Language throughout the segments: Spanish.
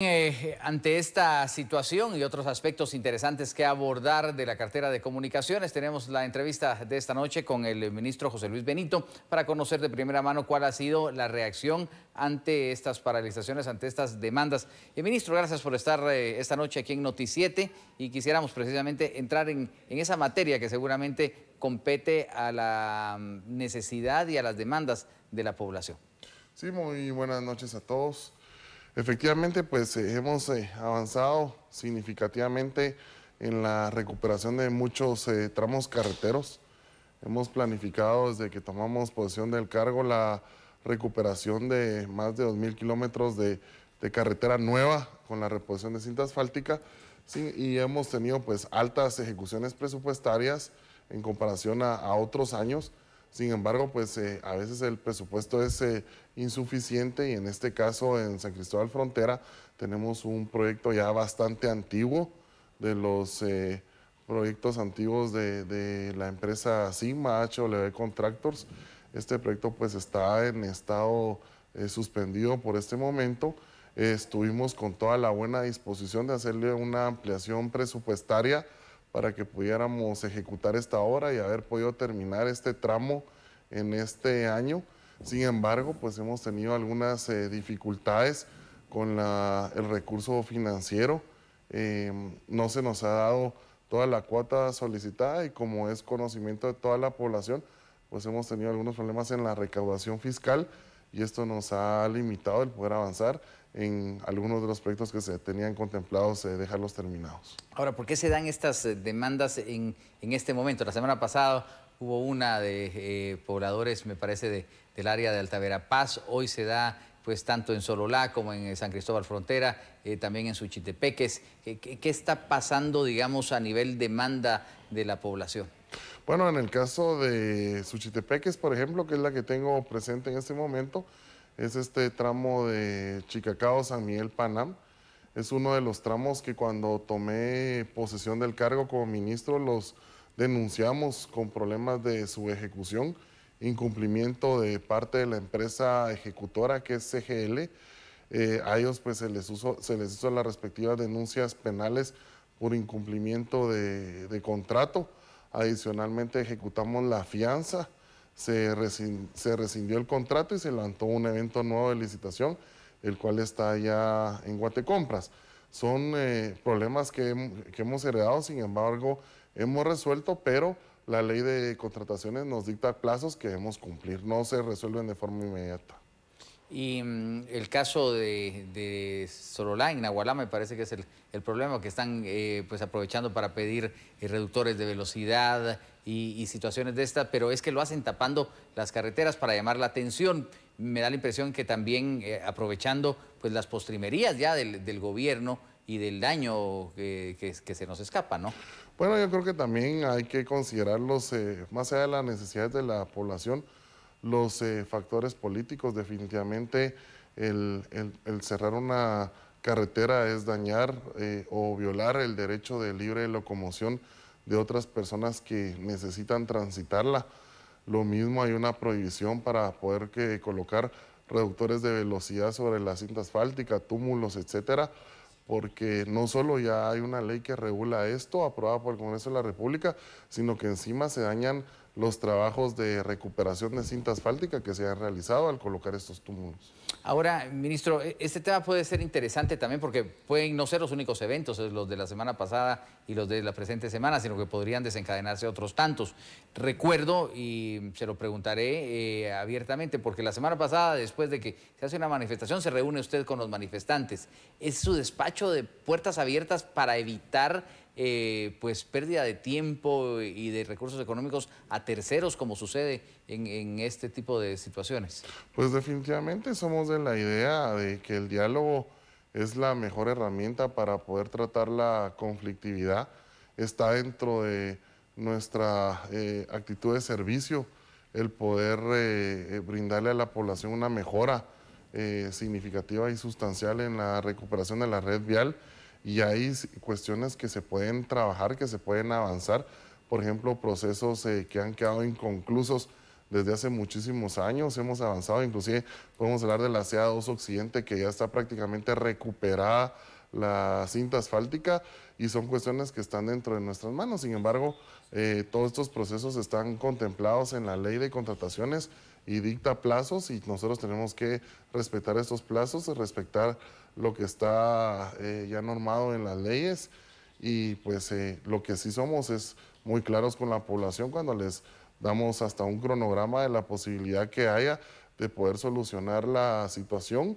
Eh, ante esta situación y otros aspectos interesantes que abordar de la cartera de comunicaciones, tenemos la entrevista de esta noche con el ministro José Luis Benito para conocer de primera mano cuál ha sido la reacción ante estas paralizaciones, ante estas demandas. Eh, ministro, gracias por estar eh, esta noche aquí en Noticiete y quisiéramos precisamente entrar en, en esa materia que seguramente compete a la mm, necesidad y a las demandas de la población. Sí, muy buenas noches a todos. Efectivamente, pues eh, hemos eh, avanzado significativamente en la recuperación de muchos eh, tramos carreteros. Hemos planificado desde que tomamos posesión del cargo la recuperación de más de 2.000 kilómetros de, carretera nueva con la reposición de cinta asfáltica y hemos tenido pues altas ejecuciones presupuestarias en comparación a otros años. Sin embargo, pues eh, a veces el presupuesto es eh, insuficiente y en este caso en San Cristóbal Frontera tenemos un proyecto ya bastante antiguo de los eh, proyectos antiguos de, la empresa Sigma, HW Contractors. Este proyecto pues está en estado suspendido por este momento. estuvimos con toda la buena disposición de hacerle una ampliación presupuestaria para que pudiéramos ejecutar esta obra y haber podido terminar este tramo en este año. Sin embargo, pues hemos tenido algunas eh, dificultades con el recurso financiero. Eh, no se nos ha dado toda la cuota solicitada y como es conocimiento de toda la población, pues hemos tenido algunos problemas en la recaudación fiscal y esto nos ha limitado el poder avanzar en algunos de los proyectos que se tenían contemplados eh, dejarlos terminados. Ahora, ¿por qué se dan estas eh, demandas en, este momento? La semana pasada hubo una de eh, pobladores, me parece, del área de Altavera Paz. hoy se da pues tanto en Sololá como en San Cristóbal Frontera, también en Suchitepeques. ¿Qué, ¿Qué está pasando, digamos, a nivel demanda de la población? Bueno, en el caso de Suchitepeques, por ejemplo, que es la que tengo presente en este momento, es este tramo de Chicacao San Miguel Panam. Es uno de los tramos que cuando tomé posesión del cargo como ministro los denunciamos con problemas de su ejecución, incumplimiento de parte de la empresa ejecutora que es CGL. Eh, a ellos pues se les, se les hizo las respectivas denuncias penales por incumplimiento de contrato. Adicionalmente ejecutamos la fianza se, rescindió el contrato y se lanzó un evento nuevo de licitación, el cual está ya en Guatecompras. Son eh, problemas que, hemos heredado, sin embargo, hemos resuelto, pero la ley de contrataciones nos dicta plazos que debemos cumplir, no se resuelven de forma inmediata. Y mm, el caso de, de Sorolá, en Nahualá, me parece que es el, el problema que están eh, pues aprovechando para pedir eh, reductores de velocidad y, situaciones de estas, pero es que lo hacen tapando las carreteras para llamar la atención. Me da la impresión que también eh, aprovechando pues las postrimerías ya del, gobierno y del daño que, se nos escapa, ¿no? Bueno, yo creo que también hay que considerarlos, más allá de las necesidades de la población, los eh, factores políticos. Definitivamente el, cerrar una carretera es dañar eh, o violar el derecho de libre locomoción de otras personas que necesitan transitarla. Lo mismo hay una prohibición para poder que, colocar reductores de velocidad sobre la cinta asfáltica, túmulos, etcétera, porque no solo ya hay una ley que regula esto, aprobada por el Congreso de la República, sino que encima se dañan los trabajos de recuperación de cinta asfáltica que se han realizado al colocar estos túmulos. Ahora, ministro, e-, este tema puede ser interesante también porque pueden no ser los únicos eventos, los de la semana pasada y los de la presente semana, sino que podrían desencadenarse otros tantos. Recuerdo, y se lo preguntaré eh, abiertamente, porque la semana pasada, después de que se hace una manifestación, se reúne usted con los manifestantes. ¿Es su despacho de puertas abiertas para evitar eh, pues pérdida de tiempo y de recursos económicos a terceros como sucede en, este tipo de situaciones? Pues definitivamente somos de la idea de que el diálogo es la mejor herramienta para poder tratar la conflictividad. Está dentro de nuestra eh, actitud de servicio el poder eh, brindarle a la población una mejora significativa y sustancial en la recuperación de la red vial y hay cuestiones que se pueden trabajar, que se pueden avanzar. Por ejemplo, procesos eh, que han quedado inconclusos desde hace muchísimos años. Hemos avanzado, inclusive podemos hablar de la CA2 Occidente, que ya está prácticamente recuperada la cinta asfáltica y son cuestiones que están dentro de nuestras manos. Sin embargo, eh, todos estos procesos están contemplados en la ley de contrataciones y dicta plazos y nosotros tenemos que respetar estos plazos, respetar lo que está eh, ya normado en las leyes y pues eh, lo que sí somos es muy claros con la población cuando les damos hasta un cronograma de la posibilidad que haya de poder solucionar la situación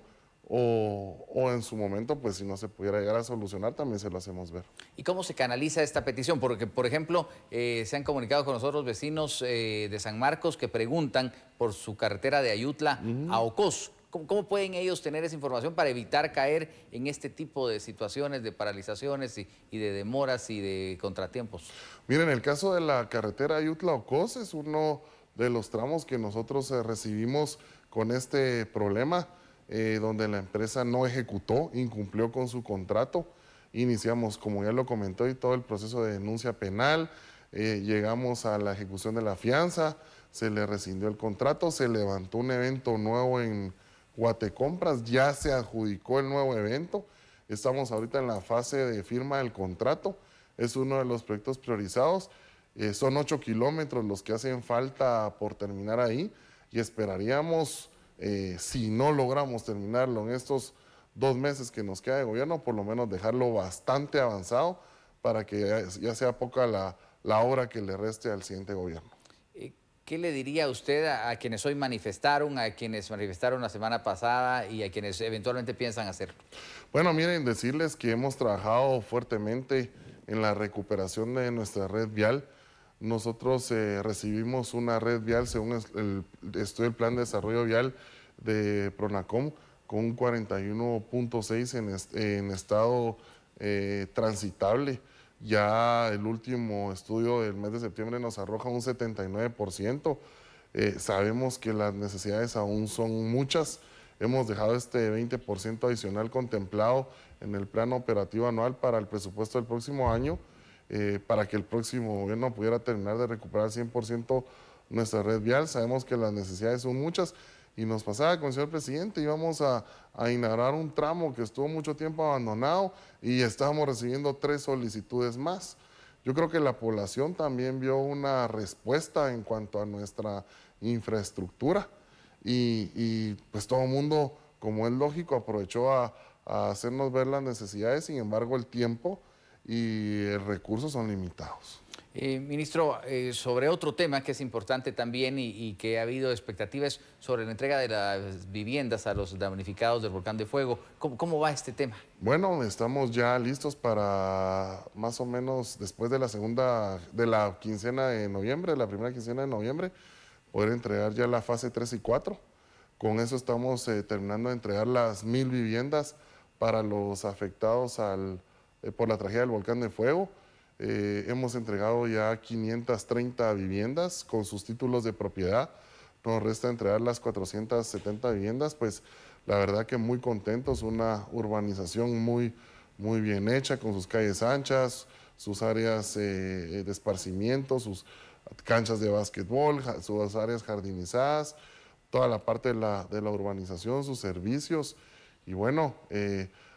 o, o, en su momento, pues si no se pudiera llegar a solucionar, también se lo hacemos ver. ¿Y cómo se canaliza esta petición? Porque, por ejemplo, eh, se han comunicado con nosotros vecinos de San Marcos que preguntan por su carretera de Ayutla a Ocos. ¿Cómo, pueden ellos tener esa información para evitar caer en este tipo de situaciones de paralizaciones y, de demoras y de contratiempos? Miren, el caso de la carretera Ayutla-Ocos es uno de los tramos que nosotros eh, recibimos con este problema, eh, donde la empresa no ejecutó, incumplió con su contrato. Iniciamos, como ya lo comentó, y todo el proceso de denuncia penal. Eh, llegamos a la ejecución de la fianza, se le rescindió el contrato, se levantó un evento nuevo en, Guatecompras ya se adjudicó el nuevo evento. Estamos ahorita en la fase de firma del contrato. Es uno de los proyectos priorizados. Eh, son 8 kilómetros los que hacen falta por terminar ahí y esperaríamos, eh, si no logramos terminarlo en estos dos meses que nos queda de gobierno, por lo menos dejarlo bastante avanzado para que ya, sea poca la, la obra que le reste al siguiente gobierno. ¿Qué le diría usted a, quienes hoy manifestaron, a quienes manifestaron la semana pasada y a quienes eventualmente piensan hacerlo? Bueno, miren, decirles que hemos trabajado fuertemente en la recuperación de nuestra red vial. Nosotros eh, recibimos una red vial, según el, Plan de Desarrollo Vial de Pronacom, con un 41.6 en, estado eh, transitable. Ya el último estudio del mes de septiembre nos arroja un 79%. Eh, sabemos que las necesidades aún son muchas. Hemos dejado este 20% adicional contemplado en el plan operativo anual para el presupuesto del próximo año, eh, para que el próximo gobierno pudiera terminar de recuperar 100% nuestra red vial. Sabemos que las necesidades son muchas y nos pasaba con el señor presidente, íbamos a, a inaugurar un tramo que estuvo mucho tiempo abandonado y estábamos recibiendo tres solicitudes más. Yo creo que la población también vio una respuesta en cuanto a nuestra infraestructura y, pues todo el mundo, como es lógico, aprovechó a, a, hacernos ver las necesidades, sin embargo el tiempo y el recurso son limitados. Eh, ministro, eh, sobre otro tema que es importante también y, que ha habido expectativas sobre la entrega de las viviendas a los damnificados del volcán de fuego. ¿Cómo, va este tema? Bueno, estamos ya listos para más o menos después de la segunda, de la quincena de noviembre, la primera quincena de noviembre, poder entregar ya la fase 3 y 4. Con eso estamos eh, terminando de entregar las mil viviendas para los afectados por la tragedia del volcán de fuego. Eh, hemos entregado ya 530 viviendas con sus títulos de propiedad. Nos resta entregar las 470 viviendas, pues la verdad que muy contentos, una urbanización muy, muy bien hecha, con sus calles anchas, sus áreas eh, eh, de esparcimiento, sus canchas de básquetbol, sus áreas jardinizadas, toda la parte de la, de la urbanización, sus servicios. Y bueno,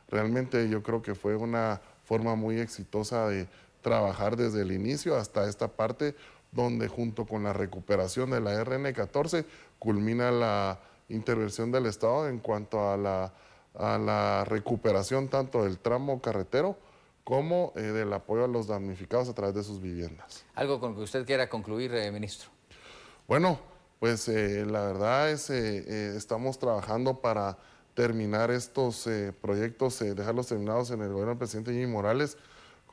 realmente yo creo que fue una forma muy exitosa de, trabajar desde el inicio hasta esta parte donde junto con la recuperación de la RN14 culmina la intervención del Estado en cuanto a la, recuperación tanto del tramo carretero como eh, del apoyo a los damnificados a través de sus viviendas. ¿Algo con que usted quiera concluir, eh, ministro? Bueno, pues eh, la verdad es estamos trabajando para terminar estos proyectos, dejarlos terminados en el gobierno del presidente Jimmy Morales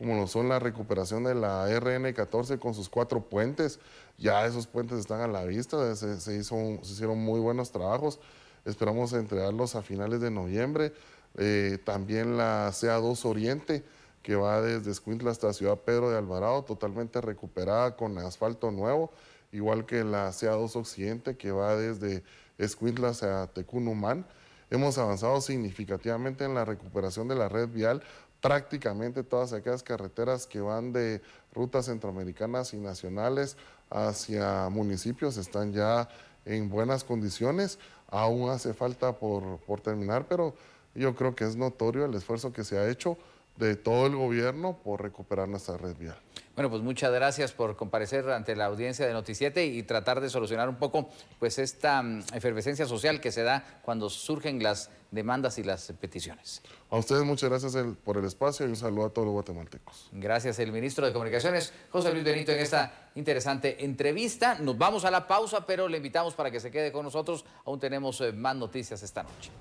como lo son la recuperación de la RN14 con sus cuatro puentes. Ya esos puentes están a la vista, se, hizo, se hicieron muy buenos trabajos. Esperamos entregarlos a finales de noviembre. Eh, también la CA2 Oriente, que va desde Escuintla hasta Ciudad Pedro de Alvarado, totalmente recuperada con asfalto nuevo, igual que la CA2 Occidente, que va desde Escuintla hacia Tecunumán. Hemos avanzado significativamente en la recuperación de la red vial prácticamente todas aquellas carreteras que van de rutas centroamericanas y nacionales hacia municipios están ya en buenas condiciones. Aún hace falta por, terminar, pero yo creo que es notorio el esfuerzo que se ha hecho de todo el gobierno por recuperar nuestra red vial. Bueno, pues muchas gracias por comparecer ante la audiencia de Noticiete y tratar de solucionar un poco pues esta mm, efervescencia social que se da cuando surgen las demandas y las peticiones. A ustedes muchas gracias por el espacio y un saludo a todos los guatemaltecos. Gracias el ministro de Comunicaciones, José Luis Benito, en esta interesante entrevista. Nos vamos a la pausa, pero le invitamos para que se quede con nosotros. Aún tenemos eh, más noticias esta noche.